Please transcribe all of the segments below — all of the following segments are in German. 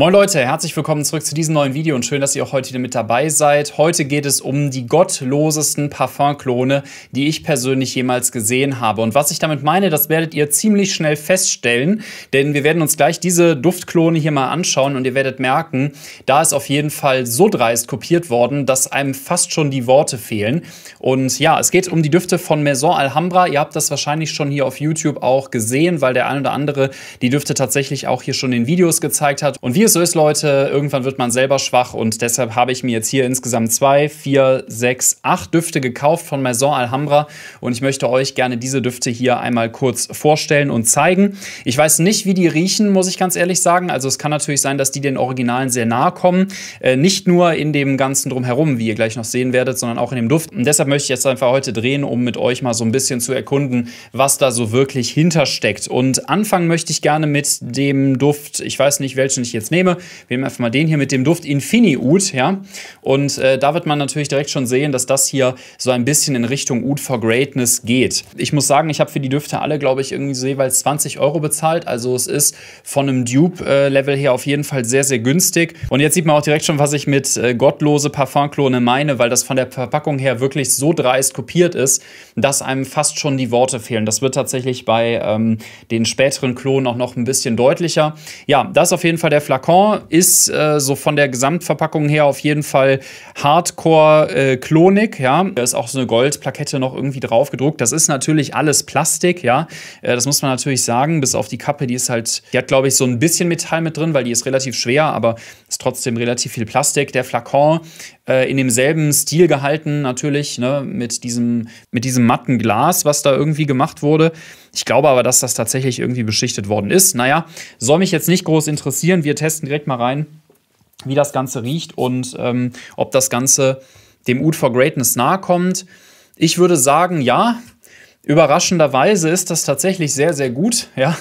Moin Leute, herzlich willkommen zurück zu diesem neuen Video und schön, dass ihr auch heute wieder mit dabei seid. Heute geht es um die gottlosesten Parfumklone, die ich persönlich jemals gesehen habe. Und was ich damit meine, das werdet ihr ziemlich schnell feststellen, denn wir werden uns gleich diese Duftklone hier mal anschauen und ihr werdet merken, da ist auf jeden Fall so dreist kopiert worden, dass einem fast schon die Worte fehlen. Und ja, es geht um die Düfte von Maison Alhambra. Ihr habt das wahrscheinlich schon hier auf YouTube auch gesehen, weil der ein oder andere die Düfte tatsächlich auch hier schon in Videos gezeigt hat. Und wir es so ist, Leute, irgendwann wird man selber schwach und deshalb habe ich mir jetzt hier insgesamt zwei, vier, sechs, acht Düfte gekauft von Maison Alhambra und ich möchte euch gerne diese Düfte hier einmal kurz vorstellen und zeigen. Ich weiß nicht, wie die riechen, muss ich ganz ehrlich sagen. Also es kann natürlich sein, dass die den Originalen sehr nahe kommen. Äh, nicht nur in dem Ganzen drumherum, wie ihr gleich noch sehen werdet, sondern auch in dem Duft. Und deshalb möchte ich jetzt einfach heute drehen, um mit euch mal so ein bisschen zu erkunden, was da so wirklich hintersteckt. Und anfangen möchte ich gerne mit dem Duft, ich weiß nicht, welchen ich jetzt nehme, nehme. Wir nehmen einfach mal den hier mit dem Duft Infini-Oud, ja. Und äh, da wird man natürlich direkt schon sehen, dass das hier so ein bisschen in Richtung Oud for Greatness geht. Ich muss sagen, ich habe für die Düfte alle, glaube ich, irgendwie so jeweils 20 Euro bezahlt. Also es ist von einem Dupe-Level äh, her auf jeden Fall sehr, sehr günstig. Und jetzt sieht man auch direkt schon, was ich mit äh, gottlose Parfumklone meine, weil das von der Verpackung her wirklich so dreist kopiert ist, dass einem fast schon die Worte fehlen. Das wird tatsächlich bei ähm, den späteren Klonen auch noch ein bisschen deutlicher. Ja, das ist auf jeden Fall der Flakon Flakon ist äh, so von der Gesamtverpackung her auf jeden Fall hardcore äh, ja. Da ist auch so eine Goldplakette noch irgendwie drauf gedruckt. Das ist natürlich alles Plastik, ja. Äh, das muss man natürlich sagen, bis auf die Kappe, die ist halt, die hat glaube ich so ein bisschen Metall mit drin, weil die ist relativ schwer, aber ist trotzdem relativ viel Plastik. Der Flakon äh, in demselben Stil gehalten, natürlich, ne, mit diesem, mit diesem matten Glas, was da irgendwie gemacht wurde. Ich glaube aber, dass das tatsächlich irgendwie beschichtet worden ist. Naja, soll mich jetzt nicht groß interessieren. Wir testen direkt mal rein, wie das Ganze riecht und ähm, ob das Ganze dem Oud for Greatness nahe kommt. Ich würde sagen, ja, Überraschenderweise ist das tatsächlich sehr, sehr gut. Ja,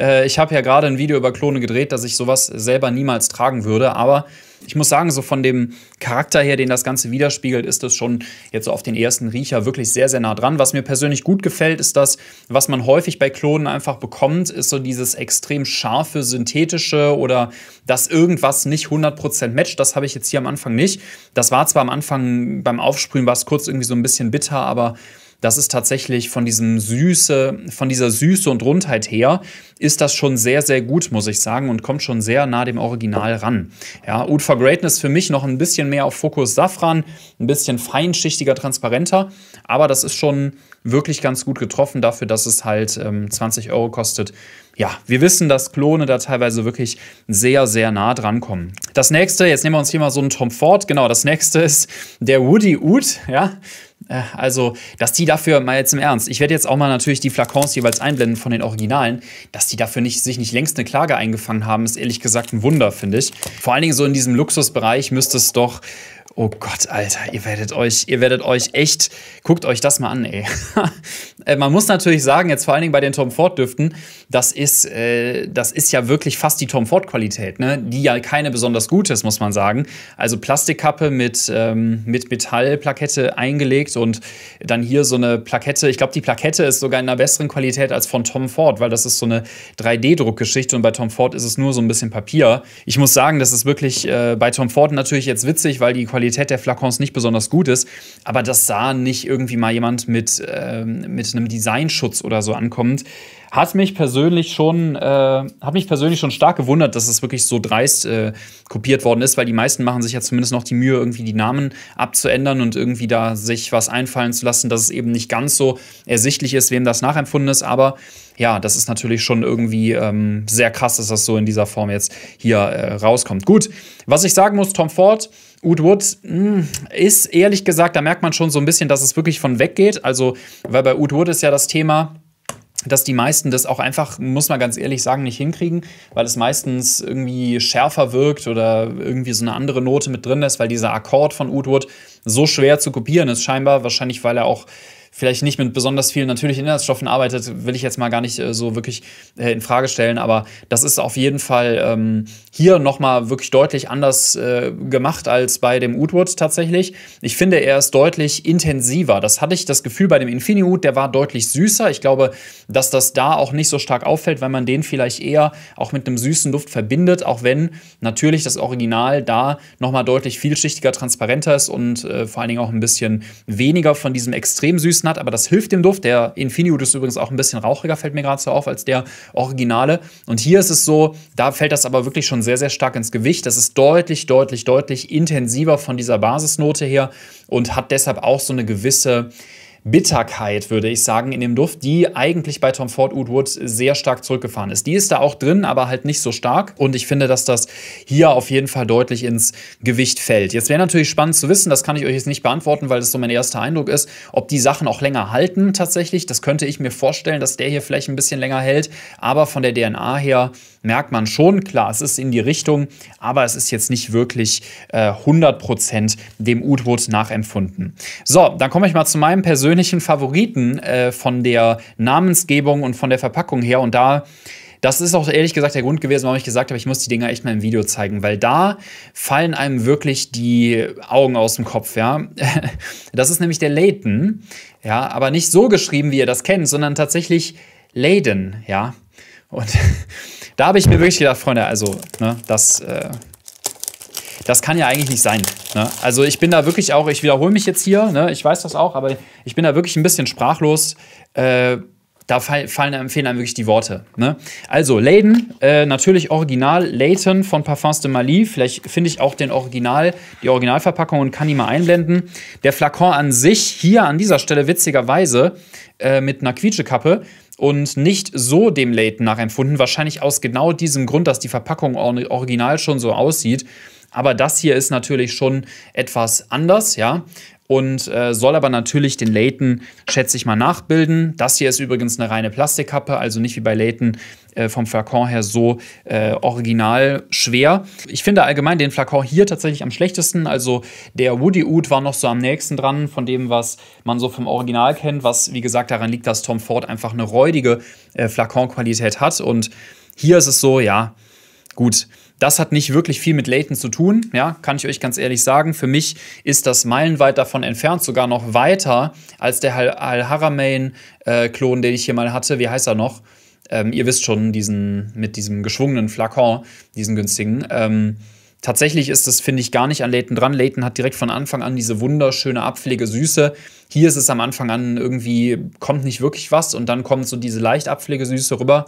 äh, ich habe ja gerade ein Video über Klone gedreht, dass ich sowas selber niemals tragen würde, aber ich muss sagen, so von dem Charakter her, den das Ganze widerspiegelt, ist das schon jetzt so auf den ersten Riecher wirklich sehr, sehr nah dran. Was mir persönlich gut gefällt, ist das, was man häufig bei Klonen einfach bekommt, ist so dieses extrem scharfe, synthetische oder dass irgendwas nicht 100% matcht. Das habe ich jetzt hier am Anfang nicht. Das war zwar am Anfang beim Aufsprühen, war es kurz irgendwie so ein bisschen bitter, aber das ist tatsächlich von diesem Süße, von dieser Süße und Rundheit her, ist das schon sehr, sehr gut, muss ich sagen, und kommt schon sehr nah dem Original ran. Ja, Oud for Greatness für mich noch ein bisschen mehr auf Fokus Safran, ein bisschen feinschichtiger, transparenter, aber das ist schon wirklich ganz gut getroffen dafür, dass es halt ähm, 20 Euro kostet ja, wir wissen, dass Klone da teilweise wirklich sehr, sehr nah dran kommen. Das nächste, jetzt nehmen wir uns hier mal so einen Tom Ford, genau, das nächste ist der Woody Wood, ja. Äh, also, dass die dafür, mal jetzt im Ernst, ich werde jetzt auch mal natürlich die Flakons jeweils einblenden von den Originalen, dass die dafür nicht, sich nicht längst eine Klage eingefangen haben, ist ehrlich gesagt ein Wunder, finde ich. Vor allen Dingen so in diesem Luxusbereich müsste es doch Oh Gott, Alter, ihr werdet euch, ihr werdet euch echt, guckt euch das mal an, ey. Äh, man muss natürlich sagen, jetzt vor allen Dingen bei den Tom Ford-Düften, das ist, äh, das ist ja wirklich fast die Tom Ford-Qualität, ne? Die ja keine besonders gute ist, muss man sagen. Also Plastikkappe mit, ähm, mit Metallplakette eingelegt und dann hier so eine Plakette. Ich glaube, die Plakette ist sogar in einer besseren Qualität als von Tom Ford, weil das ist so eine 3D-Druckgeschichte und bei Tom Ford ist es nur so ein bisschen Papier. Ich muss sagen, das ist wirklich äh, bei Tom Ford natürlich jetzt witzig, weil die Qualität Qualität der Flakons nicht besonders gut ist, aber das sah nicht irgendwie mal jemand mit, äh, mit einem Designschutz oder so ankommend. Hat mich persönlich schon, äh, hat mich persönlich schon stark gewundert, dass es wirklich so dreist äh, kopiert worden ist, weil die meisten machen sich ja zumindest noch die Mühe, irgendwie die Namen abzuändern und irgendwie da sich was einfallen zu lassen, dass es eben nicht ganz so ersichtlich ist, wem das nachempfunden ist. Aber ja, das ist natürlich schon irgendwie ähm, sehr krass, dass das so in dieser Form jetzt hier äh, rauskommt. Gut, was ich sagen muss, Tom Ford Ud Wood hm, ist ehrlich gesagt, da merkt man schon so ein bisschen, dass es wirklich von weg geht. Also, weil bei Ud Wood ist ja das Thema, dass die meisten das auch einfach, muss man ganz ehrlich sagen, nicht hinkriegen, weil es meistens irgendwie schärfer wirkt oder irgendwie so eine andere Note mit drin ist, weil dieser Akkord von Woodward so schwer zu kopieren ist, scheinbar, wahrscheinlich weil er auch vielleicht nicht mit besonders vielen natürlichen Inhaltsstoffen arbeitet, will ich jetzt mal gar nicht äh, so wirklich äh, in Frage stellen, aber das ist auf jeden Fall ähm, hier nochmal wirklich deutlich anders äh, gemacht als bei dem Woodwood tatsächlich. Ich finde, er ist deutlich intensiver. Das hatte ich das Gefühl bei dem Infiniwood, der war deutlich süßer. Ich glaube, dass das da auch nicht so stark auffällt, weil man den vielleicht eher auch mit einem süßen Duft verbindet, auch wenn natürlich das Original da nochmal deutlich vielschichtiger, transparenter ist und äh, vor allen Dingen auch ein bisschen weniger von diesem extrem süßen gegessen hat, aber das hilft dem Duft. Der Infinio ist übrigens auch ein bisschen rauchiger, fällt mir gerade so auf, als der Originale. Und hier ist es so, da fällt das aber wirklich schon sehr, sehr stark ins Gewicht. Das ist deutlich, deutlich, deutlich intensiver von dieser Basisnote her und hat deshalb auch so eine gewisse Bitterkeit, würde ich sagen, in dem Duft, die eigentlich bei Tom Ford Wood sehr stark zurückgefahren ist. Die ist da auch drin, aber halt nicht so stark. Und ich finde, dass das hier auf jeden Fall deutlich ins Gewicht fällt. Jetzt wäre natürlich spannend zu wissen, das kann ich euch jetzt nicht beantworten, weil das so mein erster Eindruck ist, ob die Sachen auch länger halten tatsächlich. Das könnte ich mir vorstellen, dass der hier vielleicht ein bisschen länger hält. Aber von der DNA her merkt man schon, klar, es ist in die Richtung, aber es ist jetzt nicht wirklich äh, 100% dem Udwood nachempfunden. So, dann komme ich mal zu meinem persönlichen Favoriten äh, von der Namensgebung und von der Verpackung her und da das ist auch ehrlich gesagt der Grund gewesen, warum ich gesagt habe, ich muss die Dinger echt mal im Video zeigen, weil da fallen einem wirklich die Augen aus dem Kopf, ja. Das ist nämlich der Layton, ja, aber nicht so geschrieben, wie ihr das kennt, sondern tatsächlich Layden, ja. Und Da habe ich mir wirklich gedacht, Freunde, also, ne, das, äh, das kann ja eigentlich nicht sein. Ne? Also ich bin da wirklich auch, ich wiederhole mich jetzt hier, ne, ich weiß das auch, aber ich bin da wirklich ein bisschen sprachlos. Äh, da fallen einem, fehlen einem wirklich die Worte. Ne? Also, Layden, äh, natürlich original, Layton von Parfums de Mali. Vielleicht finde ich auch den Original, die Originalverpackung und kann die mal einblenden. Der Flakon an sich hier an dieser Stelle witzigerweise äh, mit einer Quietschekappe und nicht so dem Layton nachempfunden. Wahrscheinlich aus genau diesem Grund, dass die Verpackung original schon so aussieht. Aber das hier ist natürlich schon etwas anders, ja und äh, soll aber natürlich den Layton, schätze ich mal, nachbilden. Das hier ist übrigens eine reine Plastikkappe, also nicht wie bei Layton äh, vom Flakon her so äh, original schwer. Ich finde allgemein den Flakon hier tatsächlich am schlechtesten. Also der Woody Oud war noch so am nächsten dran von dem, was man so vom Original kennt, was wie gesagt daran liegt, dass Tom Ford einfach eine räudige äh, Flakon-Qualität hat. Und hier ist es so, ja, gut das hat nicht wirklich viel mit Layton zu tun, ja, kann ich euch ganz ehrlich sagen. Für mich ist das meilenweit davon entfernt, sogar noch weiter als der Al-Haramain-Klon, den ich hier mal hatte. Wie heißt er noch? Ähm, ihr wisst schon, diesen mit diesem geschwungenen Flakon, diesen günstigen. Ähm, tatsächlich ist das, finde ich, gar nicht an Layton dran. Layton hat direkt von Anfang an diese wunderschöne abpflege Süße. Hier ist es am Anfang an irgendwie, kommt nicht wirklich was und dann kommt so diese leicht abpflege Süße rüber.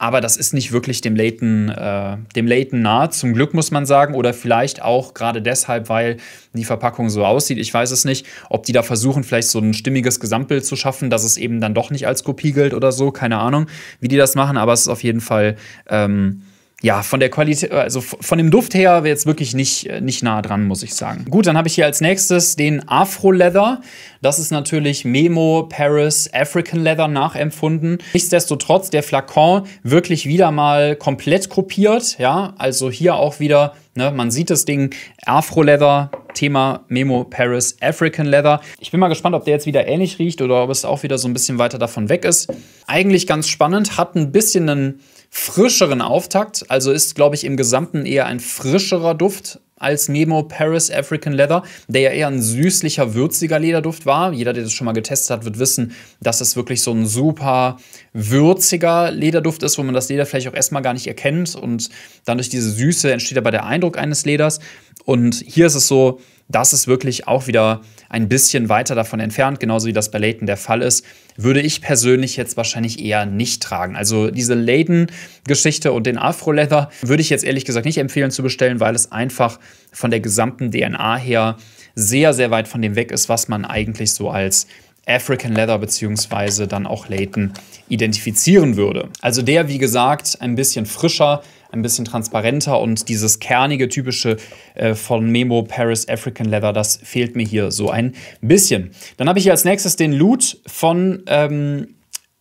Aber das ist nicht wirklich dem Layton, äh, dem Layton nah, Zum Glück muss man sagen. Oder vielleicht auch gerade deshalb, weil die Verpackung so aussieht. Ich weiß es nicht, ob die da versuchen, vielleicht so ein stimmiges Gesamtbild zu schaffen, dass es eben dann doch nicht als Kopie gilt oder so. Keine Ahnung, wie die das machen. Aber es ist auf jeden Fall ähm, ja, von der Qualität, also von dem Duft her wäre jetzt wirklich nicht, äh, nicht nah dran, muss ich sagen. Gut, dann habe ich hier als nächstes den Afro Leather. Das ist natürlich Memo Paris African Leather nachempfunden. Nichtsdestotrotz der Flakon wirklich wieder mal komplett kopiert. Ja, also hier auch wieder, ne, man sieht das Ding Afro Leather, Thema Memo Paris African Leather. Ich bin mal gespannt, ob der jetzt wieder ähnlich riecht oder ob es auch wieder so ein bisschen weiter davon weg ist. Eigentlich ganz spannend, hat ein bisschen einen frischeren Auftakt. Also ist, glaube ich, im Gesamten eher ein frischerer Duft als Nemo Paris African Leather, der ja eher ein süßlicher, würziger Lederduft war. Jeder, der das schon mal getestet hat, wird wissen, dass es wirklich so ein super würziger Lederduft ist, wo man das Leder vielleicht auch erstmal gar nicht erkennt. Und dann durch diese Süße entsteht aber der Eindruck eines Leders. Und hier ist es so, das ist wirklich auch wieder ein bisschen weiter davon entfernt, genauso wie das bei Layton der Fall ist, würde ich persönlich jetzt wahrscheinlich eher nicht tragen. Also diese Layton-Geschichte und den Afro-Leather würde ich jetzt ehrlich gesagt nicht empfehlen zu bestellen, weil es einfach von der gesamten DNA her sehr, sehr weit von dem weg ist, was man eigentlich so als African Leather beziehungsweise dann auch Layton identifizieren würde. Also der, wie gesagt, ein bisschen frischer, ein bisschen transparenter und dieses kernige, typische äh, von Memo Paris African Leather, das fehlt mir hier so ein bisschen. Dann habe ich hier als nächstes den Loot von ähm,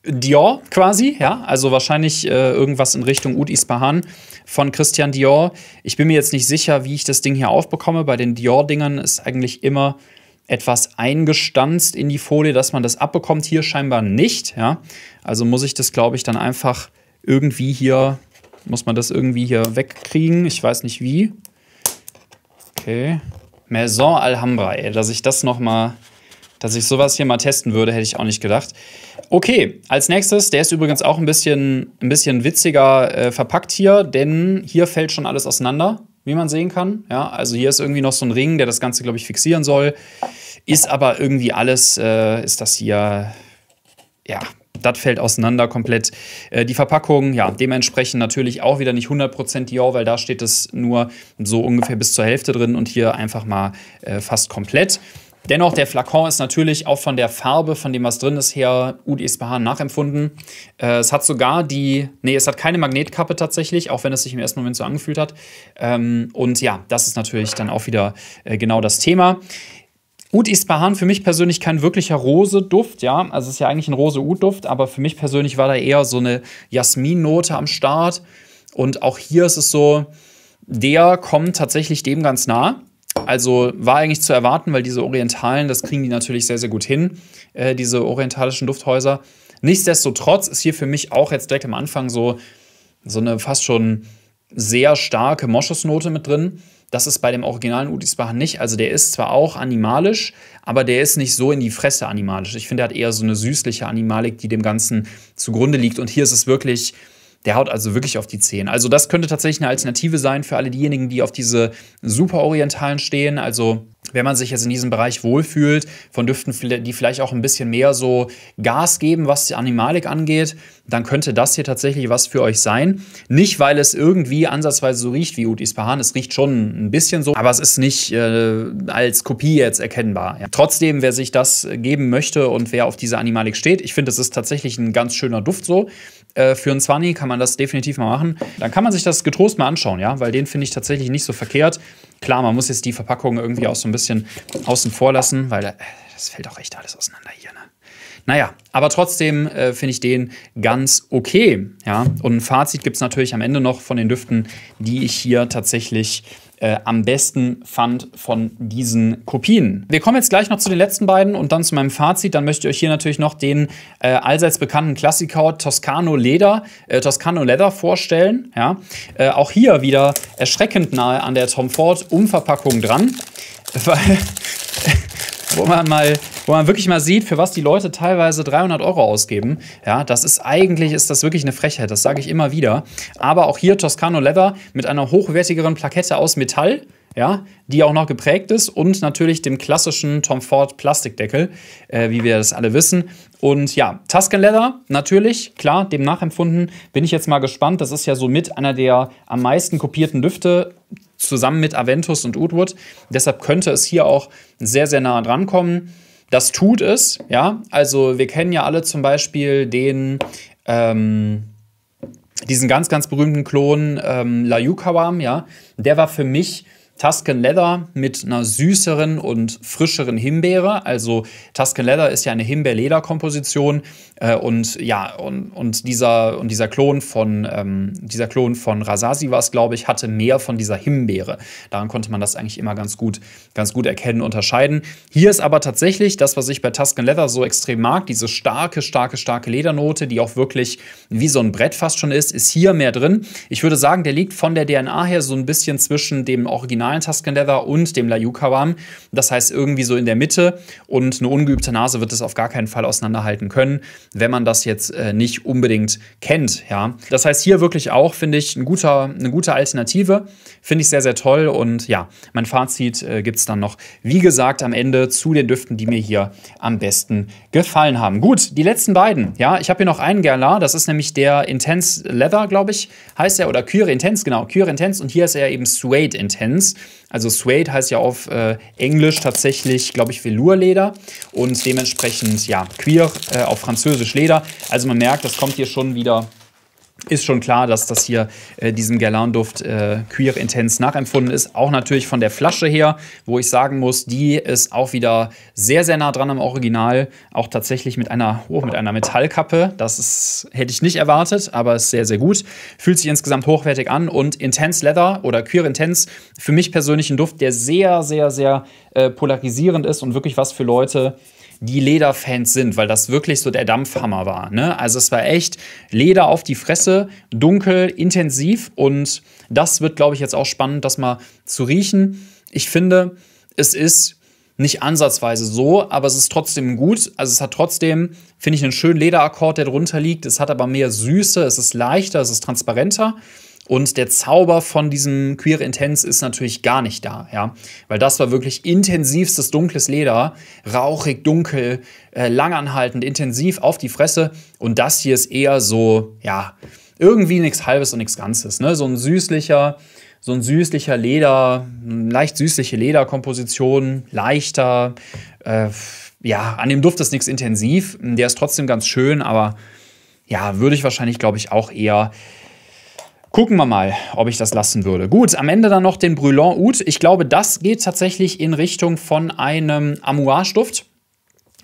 Dior quasi, ja, also wahrscheinlich äh, irgendwas in Richtung Ud Ispahan von Christian Dior. Ich bin mir jetzt nicht sicher, wie ich das Ding hier aufbekomme. Bei den Dior-Dingern ist eigentlich immer etwas eingestanzt in die Folie, dass man das abbekommt. Hier scheinbar nicht, ja. Also muss ich das, glaube ich, dann einfach irgendwie hier muss man das irgendwie hier wegkriegen? Ich weiß nicht wie. Okay. Maison Alhambra, ey, dass ich das nochmal, dass ich sowas hier mal testen würde, hätte ich auch nicht gedacht. Okay, als nächstes, der ist übrigens auch ein bisschen, ein bisschen witziger äh, verpackt hier, denn hier fällt schon alles auseinander, wie man sehen kann. Ja, also hier ist irgendwie noch so ein Ring, der das Ganze, glaube ich, fixieren soll. Ist aber irgendwie alles, äh, ist das hier, ja, das fällt auseinander komplett. Äh, die Verpackung, ja, dementsprechend natürlich auch wieder nicht 100% Dior, weil da steht es nur so ungefähr bis zur Hälfte drin und hier einfach mal äh, fast komplett. Dennoch, der Flakon ist natürlich auch von der Farbe, von dem was drin ist, her Oud Ispahan nachempfunden. Äh, es hat sogar die, nee, es hat keine Magnetkappe tatsächlich, auch wenn es sich im ersten Moment so angefühlt hat. Ähm, und ja, das ist natürlich dann auch wieder äh, genau das Thema. Oud Ispahan für mich persönlich kein wirklicher Rose-Duft, ja. Also es ist ja eigentlich ein Rose-Oud-Duft, aber für mich persönlich war da eher so eine Jasmin-Note am Start. Und auch hier ist es so, der kommt tatsächlich dem ganz nah. Also war eigentlich zu erwarten, weil diese Orientalen, das kriegen die natürlich sehr, sehr gut hin, äh, diese orientalischen Dufthäuser. Nichtsdestotrotz ist hier für mich auch jetzt direkt am Anfang so, so eine fast schon sehr starke Moschusnote mit drin. Das ist bei dem originalen Udisbach nicht. Also der ist zwar auch animalisch, aber der ist nicht so in die Fresse animalisch. Ich finde, er hat eher so eine süßliche Animalik, die dem Ganzen zugrunde liegt. Und hier ist es wirklich der haut also wirklich auf die Zehen. Also das könnte tatsächlich eine Alternative sein für alle diejenigen, die auf diese super orientalen stehen. Also wenn man sich jetzt in diesem Bereich wohlfühlt, von Düften, die vielleicht auch ein bisschen mehr so Gas geben, was die Animalik angeht, dann könnte das hier tatsächlich was für euch sein. Nicht, weil es irgendwie ansatzweise so riecht wie Ut Ispahan, es riecht schon ein bisschen so, aber es ist nicht äh, als Kopie jetzt erkennbar. Ja. Trotzdem, wer sich das geben möchte und wer auf diese Animalik steht, ich finde, es ist tatsächlich ein ganz schöner Duft so. Äh, für einen 20 kann man das definitiv mal machen. Dann kann man sich das getrost mal anschauen, ja, weil den finde ich tatsächlich nicht so verkehrt. Klar, man muss jetzt die Verpackung irgendwie auch so ein bisschen außen vor lassen, weil äh, das fällt auch echt alles auseinander hier, ne? Naja, aber trotzdem äh, finde ich den ganz okay. Ja? Und ein Fazit gibt es natürlich am Ende noch von den Düften, die ich hier tatsächlich äh, am besten fand von diesen Kopien. Wir kommen jetzt gleich noch zu den letzten beiden und dann zu meinem Fazit. Dann möchte ich euch hier natürlich noch den äh, allseits bekannten Klassiker Toscano Leder, äh, Toscano Leather vorstellen. Ja? Äh, auch hier wieder erschreckend nahe an der Tom Ford Umverpackung dran. Weil wo man mal, wo man wirklich mal sieht, für was die Leute teilweise 300 Euro ausgeben. Ja, das ist eigentlich, ist das wirklich eine Frechheit, das sage ich immer wieder. Aber auch hier Toscano Leather mit einer hochwertigeren Plakette aus Metall, ja, die auch noch geprägt ist und natürlich dem klassischen Tom Ford Plastikdeckel, äh, wie wir das alle wissen. Und ja, Tuscan Leather, natürlich, klar, dem nachempfunden, bin ich jetzt mal gespannt. Das ist ja so mit einer der am meisten kopierten Düfte zusammen mit Aventus und Udwood. Deshalb könnte es hier auch sehr, sehr nah dran kommen. Das tut es, ja. Also wir kennen ja alle zum Beispiel den, ähm, diesen ganz, ganz berühmten Klon ähm, Layukawam, ja. Der war für mich Tuscan Leather mit einer süßeren und frischeren Himbeere. Also Tuscan Leather ist ja eine Himbeer-Leder-Komposition äh, und ja, und, und, dieser, und dieser Klon von, ähm, dieser Klon von Rasasi war es, glaube ich, hatte mehr von dieser Himbeere. Daran konnte man das eigentlich immer ganz gut, ganz gut erkennen, unterscheiden. Hier ist aber tatsächlich das, was ich bei Tuscan Leather so extrem mag, diese starke, starke, starke Ledernote, die auch wirklich wie so ein Brett fast schon ist, ist hier mehr drin. Ich würde sagen, der liegt von der DNA her so ein bisschen zwischen dem Original normalen Tuscan Leather und dem Layukawam. Das heißt irgendwie so in der Mitte und eine ungeübte Nase wird es auf gar keinen Fall auseinanderhalten können, wenn man das jetzt äh, nicht unbedingt kennt. Ja? Das heißt hier wirklich auch, finde ich, ein guter, eine gute Alternative. Finde ich sehr, sehr toll und ja, mein Fazit äh, gibt es dann noch, wie gesagt, am Ende zu den Düften, die mir hier am besten gefallen haben. Gut, die letzten beiden. Ja, ich habe hier noch einen Gerlar, das ist nämlich der Intense Leather, glaube ich, heißt er, oder Cure Intense, genau, Cure Intense und hier ist er eben Suede Intense. Also Suede heißt ja auf äh, Englisch tatsächlich, glaube ich, Velourleder und dementsprechend, ja, Queer äh, auf Französisch Leder. Also man merkt, das kommt hier schon wieder ist schon klar, dass das hier äh, diesem Guerlain-Duft äh, queer intens nachempfunden ist. Auch natürlich von der Flasche her, wo ich sagen muss, die ist auch wieder sehr, sehr nah dran am Original. Auch tatsächlich mit einer, oh, mit einer Metallkappe. Das ist, hätte ich nicht erwartet, aber ist sehr, sehr gut. Fühlt sich insgesamt hochwertig an und Intense Leather oder Queer Intense, für mich persönlich ein Duft, der sehr, sehr, sehr äh, polarisierend ist und wirklich was für Leute, die Lederfans sind, weil das wirklich so der Dampfhammer war. Ne? Also es war echt Leder auf die Fresse, dunkel, intensiv und das wird, glaube ich, jetzt auch spannend, das mal zu riechen. Ich finde, es ist nicht ansatzweise so, aber es ist trotzdem gut. Also es hat trotzdem, finde ich, einen schönen Lederakkord, der drunter liegt. Es hat aber mehr Süße, es ist leichter, es ist transparenter. Und der Zauber von diesem Queer Intense ist natürlich gar nicht da, ja. Weil das war wirklich intensivstes dunkles Leder, rauchig, dunkel, äh, langanhaltend, intensiv auf die Fresse. Und das hier ist eher so, ja, irgendwie nichts Halbes und nichts Ganzes, ne? So ein süßlicher, so ein süßlicher Leder, leicht süßliche Lederkomposition, leichter, äh, ja, an dem Duft ist nichts intensiv, der ist trotzdem ganz schön, aber ja, würde ich wahrscheinlich, glaube ich, auch eher Gucken wir mal, ob ich das lassen würde. Gut, am Ende dann noch den Brûlant Oud. Ich glaube, das geht tatsächlich in Richtung von einem amouage stuft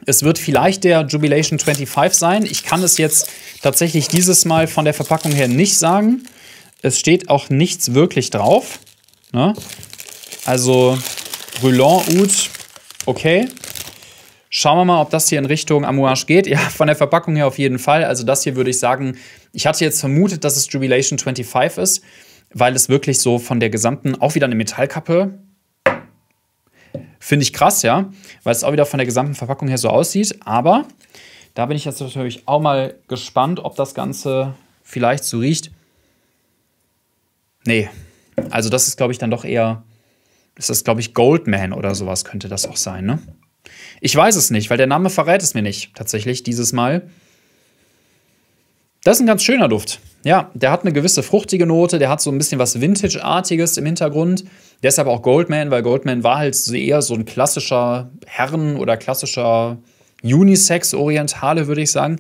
Es wird vielleicht der Jubilation 25 sein. Ich kann es jetzt tatsächlich dieses Mal von der Verpackung her nicht sagen. Es steht auch nichts wirklich drauf. Ne? Also Brûlant Oud, okay. Schauen wir mal, ob das hier in Richtung Amouage geht. Ja, von der Verpackung her auf jeden Fall. Also das hier würde ich sagen, ich hatte jetzt vermutet, dass es Jubilation 25 ist, weil es wirklich so von der gesamten, auch wieder eine Metallkappe, finde ich krass, ja, weil es auch wieder von der gesamten Verpackung her so aussieht. Aber da bin ich jetzt natürlich auch mal gespannt, ob das Ganze vielleicht so riecht. Nee, also das ist, glaube ich, dann doch eher, das ist, glaube ich, Goldman oder sowas könnte das auch sein, ne? Ich weiß es nicht, weil der Name verrät es mir nicht, tatsächlich, dieses Mal. Das ist ein ganz schöner Duft. Ja, der hat eine gewisse fruchtige Note, der hat so ein bisschen was Vintage-artiges im Hintergrund. Deshalb auch Goldman, weil Goldman war halt eher so ein klassischer Herren- oder klassischer Unisex-Orientale, würde ich sagen.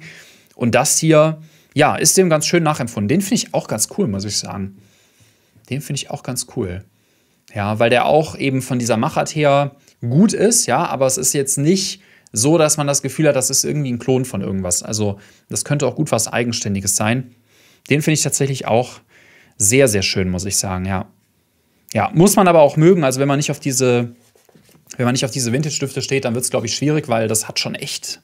Und das hier, ja, ist dem ganz schön nachempfunden. Den finde ich auch ganz cool, muss ich sagen. Den finde ich auch ganz cool. Ja, weil der auch eben von dieser Machart her gut ist, ja, aber es ist jetzt nicht so, dass man das Gefühl hat, das ist irgendwie ein Klon von irgendwas. Also das könnte auch gut was Eigenständiges sein. Den finde ich tatsächlich auch sehr, sehr schön, muss ich sagen, ja. Ja, muss man aber auch mögen. Also wenn man nicht auf diese, wenn man nicht auf diese Vintage-Stifte steht, dann wird es, glaube ich, schwierig, weil das hat schon echt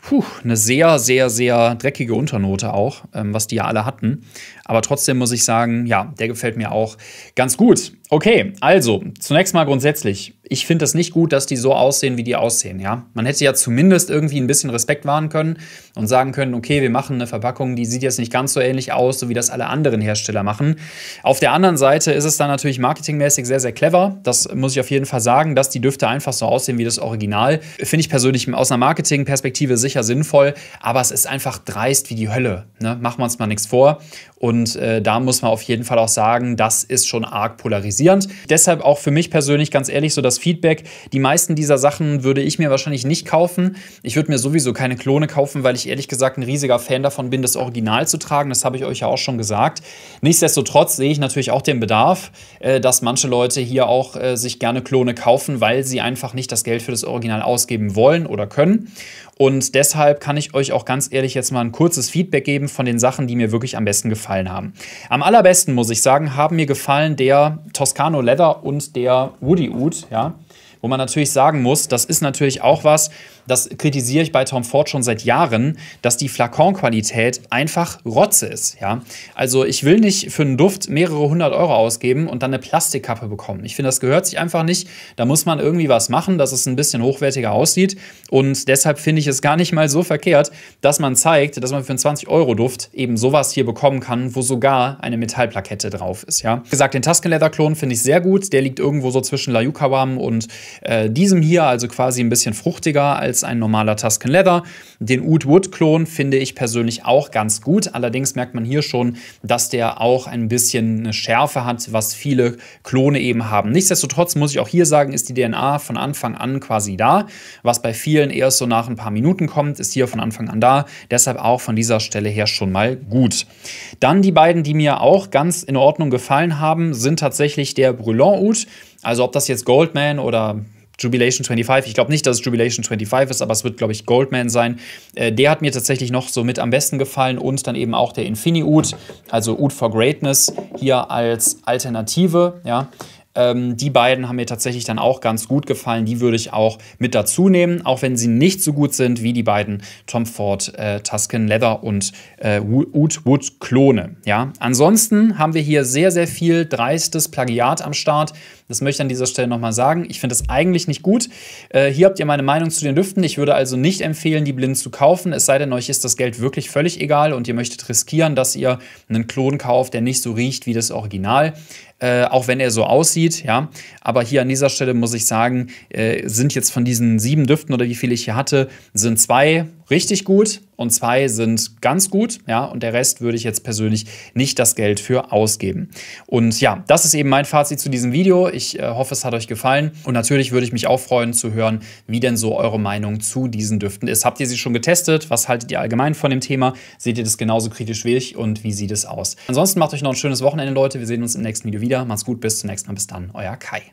puh, eine sehr, sehr, sehr dreckige Unternote auch, ähm, was die ja alle hatten. Aber trotzdem muss ich sagen, ja, der gefällt mir auch ganz gut. Okay, also zunächst mal grundsätzlich ich finde das nicht gut, dass die so aussehen, wie die aussehen. Ja? Man hätte ja zumindest irgendwie ein bisschen Respekt wahren können und sagen können, okay, wir machen eine Verpackung, die sieht jetzt nicht ganz so ähnlich aus, so wie das alle anderen Hersteller machen. Auf der anderen Seite ist es dann natürlich marketingmäßig sehr, sehr clever. Das muss ich auf jeden Fall sagen, dass die Düfte einfach so aussehen wie das Original. Finde ich persönlich aus einer Marketingperspektive sicher sinnvoll, aber es ist einfach dreist wie die Hölle. Ne? Machen wir uns mal nichts vor. Und äh, da muss man auf jeden Fall auch sagen, das ist schon arg polarisierend. Deshalb auch für mich persönlich ganz ehrlich so das Feedback. Die meisten dieser Sachen würde ich mir wahrscheinlich nicht kaufen. Ich würde mir sowieso keine Klone kaufen, weil ich ehrlich gesagt ein riesiger Fan davon bin, das Original zu tragen. Das habe ich euch ja auch schon gesagt. Nichtsdestotrotz sehe ich natürlich auch den Bedarf, äh, dass manche Leute hier auch äh, sich gerne Klone kaufen, weil sie einfach nicht das Geld für das Original ausgeben wollen oder können. Und deshalb kann ich euch auch ganz ehrlich jetzt mal ein kurzes Feedback geben von den Sachen, die mir wirklich am besten gefallen haben. Am allerbesten, muss ich sagen, haben mir gefallen der Toscano Leather und der Woody Wood, ja. Wo man natürlich sagen muss, das ist natürlich auch was, das kritisiere ich bei Tom Ford schon seit Jahren, dass die Flakonqualität einfach Rotze ist. Ja? Also ich will nicht für einen Duft mehrere hundert Euro ausgeben und dann eine Plastikkappe bekommen. Ich finde, das gehört sich einfach nicht. Da muss man irgendwie was machen, dass es ein bisschen hochwertiger aussieht. Und deshalb finde ich es gar nicht mal so verkehrt, dass man zeigt, dass man für einen 20-Euro-Duft eben sowas hier bekommen kann, wo sogar eine Metallplakette drauf ist. Ja? Wie gesagt, den Tusken Leather-Klon finde ich sehr gut. Der liegt irgendwo so zwischen Layukawam und äh, diesem hier, also quasi ein bisschen fruchtiger als jetzt ein normaler Tuscan Leather. Den Oud Wood Klon finde ich persönlich auch ganz gut. Allerdings merkt man hier schon, dass der auch ein bisschen eine Schärfe hat, was viele Klone eben haben. Nichtsdestotrotz muss ich auch hier sagen, ist die DNA von Anfang an quasi da. Was bei vielen erst so nach ein paar Minuten kommt, ist hier von Anfang an da. Deshalb auch von dieser Stelle her schon mal gut. Dann die beiden, die mir auch ganz in Ordnung gefallen haben, sind tatsächlich der Brûlant Oud. Also ob das jetzt Goldman oder Jubilation 25. Ich glaube nicht, dass es Jubilation 25 ist, aber es wird, glaube ich, Goldman sein. Äh, der hat mir tatsächlich noch so mit am besten gefallen und dann eben auch der Infini-Oud, also Oud for Greatness, hier als Alternative, ja. Ähm, die beiden haben mir tatsächlich dann auch ganz gut gefallen. Die würde ich auch mit dazu nehmen, auch wenn sie nicht so gut sind wie die beiden Tom Ford äh, Tuscan Leather und äh, Wood Klone. Ja? Ansonsten haben wir hier sehr, sehr viel dreistes Plagiat am Start. Das möchte ich an dieser Stelle nochmal sagen. Ich finde das eigentlich nicht gut. Äh, hier habt ihr meine Meinung zu den Düften. Ich würde also nicht empfehlen, die blind zu kaufen, es sei denn, euch ist das Geld wirklich völlig egal und ihr möchtet riskieren, dass ihr einen Klon kauft, der nicht so riecht wie das Original. Äh, auch wenn er so aussieht, ja. Aber hier an dieser Stelle muss ich sagen, äh, sind jetzt von diesen sieben Düften oder wie viele ich hier hatte, sind zwei richtig gut und zwei sind ganz gut, ja, und der Rest würde ich jetzt persönlich nicht das Geld für ausgeben. Und ja, das ist eben mein Fazit zu diesem Video. Ich äh, hoffe, es hat euch gefallen und natürlich würde ich mich auch freuen zu hören, wie denn so eure Meinung zu diesen Düften ist. Habt ihr sie schon getestet? Was haltet ihr allgemein von dem Thema? Seht ihr das genauso kritisch wie ich und wie sieht es aus? Ansonsten macht euch noch ein schönes Wochenende, Leute. Wir sehen uns im nächsten Video wieder. Macht's gut, bis zum nächsten Mal. Bis dann, euer Kai.